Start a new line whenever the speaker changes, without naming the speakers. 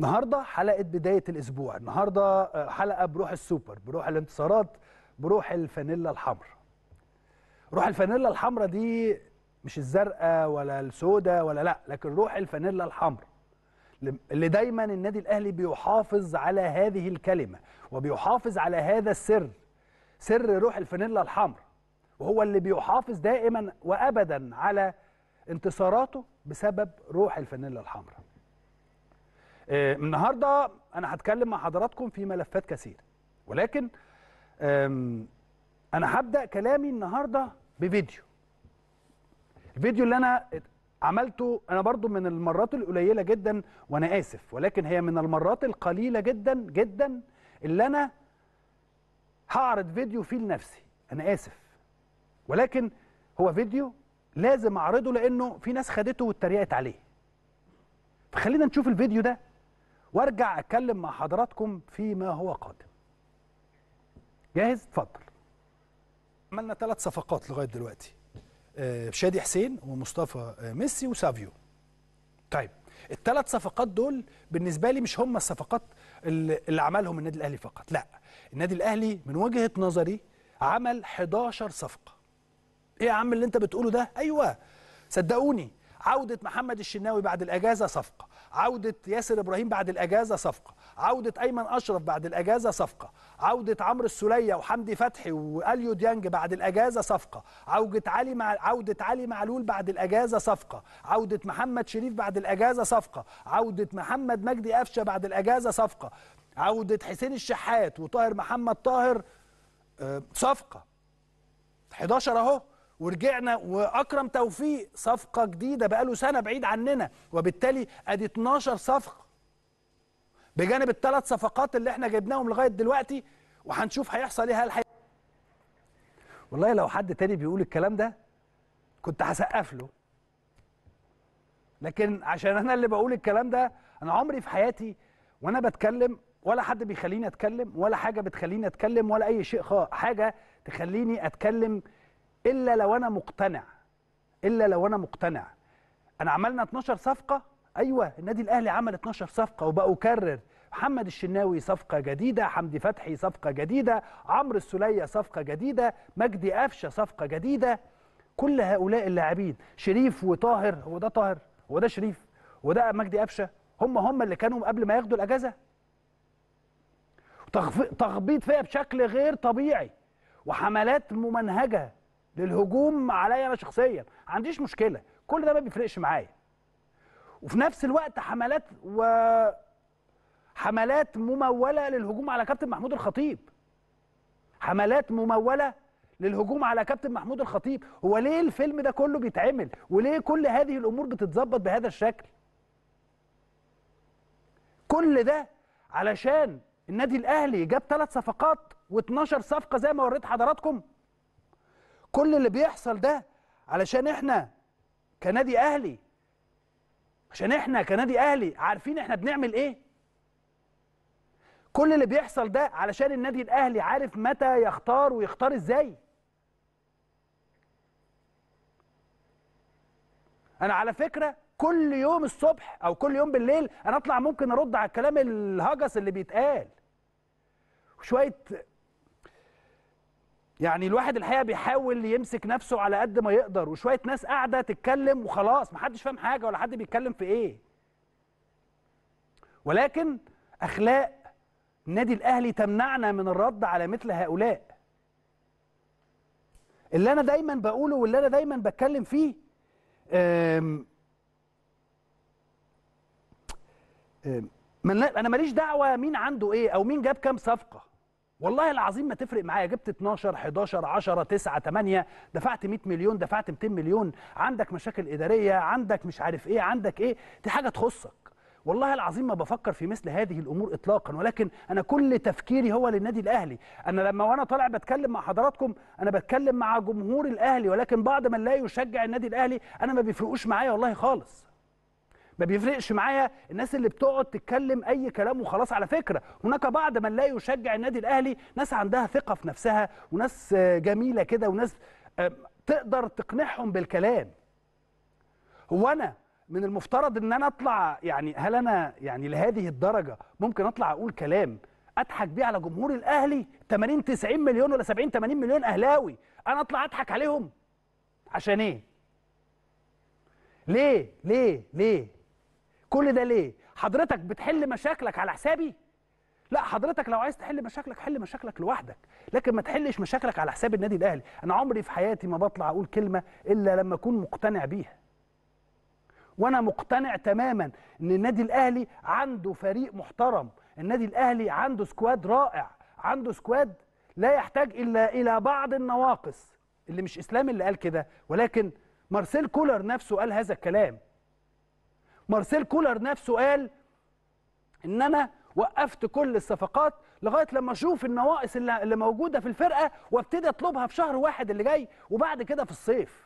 النهارده حلقه بدايه الاسبوع النهارده آه، حلقه بروح السوبر بروح الانتصارات بروح الفانيلا الحمراء روح الفانيلا الحمراء دي مش الزرقاء ولا السوداء ولا لا لكن روح الفانيلا الحمراء اللي دايما النادي الاهلي بيحافظ على هذه الكلمه وبيحافظ على هذا السر سر روح الفانيلا الحمراء وهو اللي بيحافظ دائما وابدا على انتصاراته بسبب روح الفانيلا الحمراء آه، النهارده انا هتكلم مع حضراتكم في ملفات كثيره ولكن انا هبدا كلامي النهارده بفيديو الفيديو اللي انا عملته انا برضو من المرات القليله جدا وانا اسف ولكن هي من المرات القليله جدا جدا اللي انا هعرض فيديو فيه لنفسي انا اسف ولكن هو فيديو لازم اعرضه لانه في ناس خدته واتريقت عليه فخلينا نشوف الفيديو ده وارجع اتكلم مع حضراتكم فيما هو قادم جاهز اتفضل عملنا ثلاث صفقات لغايه دلوقتي آه، شادي حسين ومصطفى آه، ميسي وسافيو طيب الثلاث صفقات دول بالنسبه لي مش هم الصفقات اللي عملهم النادي الاهلي فقط لا النادي الاهلي من وجهه نظري عمل 11 صفقه ايه يا عم اللي انت بتقوله ده ايوه صدقوني عودة محمد الشناوي بعد الأجازة صفقة عودة ياسر إبراهيم بعد الأجازة صفقة عودة أيمن أشرف بعد الأجازة صفقة عودة عمرو السولية وحمدي فتحي وأليو ديانج بعد الأجازة صفقة عودة علي مع عودة علي معلول بعد الأجازة صفقة عودة محمد شريف بعد الأجازة صفقة عودة محمد مجدي قفشة بعد الأجازة صفقة عودة حسين الشحات وطاهر محمد طاهر آه، صفقة 11 أهو ورجعنا واكرم توفيق صفقه جديده بقاله سنه بعيد عننا وبالتالي ادي 12 صفقه بجانب الثلاث صفقات اللي احنا جبناهم لغايه دلوقتي وهنشوف هيحصل ايه هل حي... والله لو حد تاني بيقول الكلام ده كنت هسقف له لكن عشان انا اللي بقول الكلام ده انا عمري في حياتي وانا بتكلم ولا حد بيخليني اتكلم ولا حاجه بتخليني اتكلم ولا اي شيء خ... حاجه تخليني اتكلم الا لو انا مقتنع الا لو انا مقتنع انا عملنا 12 صفقه ايوه النادي الاهلي عمل 12 صفقه اكرر محمد الشناوي صفقة جديدة حمدي فتحي صفقة جديدة عمرو السولية صفقة جديدة مجدي قفشة صفقة جديدة كل هؤلاء اللاعبين شريف وطاهر هو ده طاهر هو ده شريف وده مجدي قفشة هم هم اللي كانوا قبل ما ياخدوا الأجازة تخبيط فيها بشكل غير طبيعي وحملات ممنهجة للهجوم عليا انا شخصيا ما عنديش مشكله كل ده ما بيفرقش معايا وفي نفس الوقت حملات و حملات مموله للهجوم على كابتن محمود الخطيب حملات مموله للهجوم على كابتن محمود الخطيب هو ليه الفيلم ده كله بيتعمل وليه كل هذه الامور بتتظبط بهذا الشكل كل ده علشان النادي الاهلي جاب ثلاث صفقات و12 صفقه زي ما وريت حضراتكم كل اللي بيحصل ده علشان احنا كنادي اهلي عشان احنا كنادي اهلي عارفين احنا بنعمل ايه كل اللي بيحصل ده علشان النادي الاهلي عارف متى يختار ويختار ازاي انا على فكره كل يوم الصبح او كل يوم بالليل انا اطلع ممكن ارد على الكلام الهجس اللي بيتقال وشويه يعني الواحد الحقيقه بيحاول يمسك نفسه على قد ما يقدر وشويه ناس قاعده تتكلم وخلاص ما حدش فاهم حاجه ولا حد بيتكلم في ايه ولكن اخلاق النادي الاهلي تمنعنا من الرد على مثل هؤلاء اللي انا دايما بقوله واللي انا دايما بتكلم فيه أم أم انا ماليش دعوه مين عنده ايه او مين جاب كام صفقه والله العظيم ما تفرق معايا جبت 12 11 10 9 8 دفعت 100 مليون دفعت 200 مليون عندك مشاكل اداريه عندك مش عارف ايه عندك ايه دي حاجه تخصك والله العظيم ما بفكر في مثل هذه الامور اطلاقا ولكن انا كل تفكيري هو للنادي الاهلي انا لما وانا طالع بتكلم مع حضراتكم انا بتكلم مع جمهور الاهلي ولكن بعض من لا يشجع النادي الاهلي انا ما بيفرقوش معايا والله خالص ما بيفرقش معايا الناس اللي بتقعد تتكلم اي كلام وخلاص على فكره هناك بعض من لا يشجع النادي الاهلي ناس عندها ثقه في نفسها وناس جميله كده وناس آه، تقدر تقنعهم بالكلام هو انا من المفترض ان انا اطلع يعني هل انا يعني لهذه الدرجه ممكن اطلع اقول كلام اضحك بيه على جمهور الاهلي 80 90 مليون ولا 70 80 مليون اهلاوي انا اطلع اضحك عليهم عشان ايه ليه ليه ليه كل ده ليه حضرتك بتحل مشاكلك على حسابي لا حضرتك لو عايز تحل مشاكلك حل مشاكلك لوحدك لكن ما تحلش مشاكلك على حساب النادي الاهلي انا عمري في حياتي ما بطلع اقول كلمه الا لما اكون مقتنع بيها وانا مقتنع تماما ان النادي الاهلي عنده فريق محترم النادي الاهلي عنده سكواد رائع عنده سكواد لا يحتاج الا الى بعض النواقص اللي مش اسلام اللي قال كده ولكن مارسيل كولر نفسه قال هذا الكلام مارسيل كولر نفسه قال ان انا وقفت كل الصفقات لغايه لما اشوف النواقص اللي موجوده في الفرقه وابتدي اطلبها في شهر واحد اللي جاي وبعد كده في الصيف